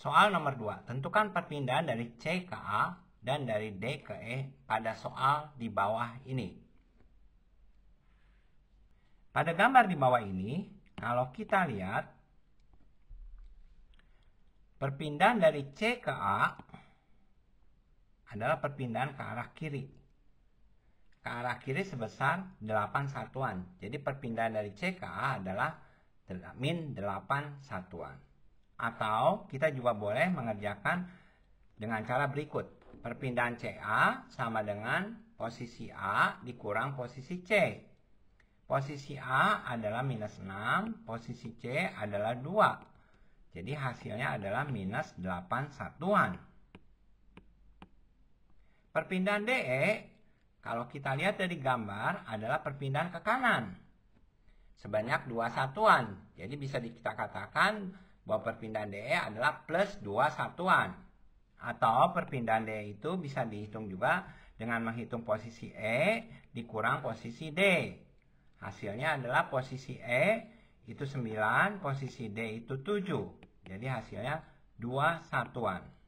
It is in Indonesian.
Soal nomor 2, tentukan perpindahan dari C ke A dan dari D ke E pada soal di bawah ini. Pada gambar di bawah ini, kalau kita lihat, perpindahan dari C ke A adalah perpindahan ke arah kiri. Ke arah kiri sebesar 8 satuan. Jadi perpindahan dari C ke A adalah min 8 satuan. Atau kita juga boleh mengerjakan dengan cara berikut. Perpindahan CA sama dengan posisi A dikurang posisi C. Posisi A adalah minus 6, posisi C adalah 2. Jadi hasilnya adalah minus 8 satuan. Perpindahan DE, kalau kita lihat dari gambar, adalah perpindahan ke kanan. Sebanyak 2 satuan. Jadi bisa kita katakan bahwa perpindahan DE adalah plus 2 satuan. Atau perpindahan DE itu bisa dihitung juga dengan menghitung posisi E dikurang posisi D. Hasilnya adalah posisi E itu 9, posisi D itu 7. Jadi hasilnya 2 satuan.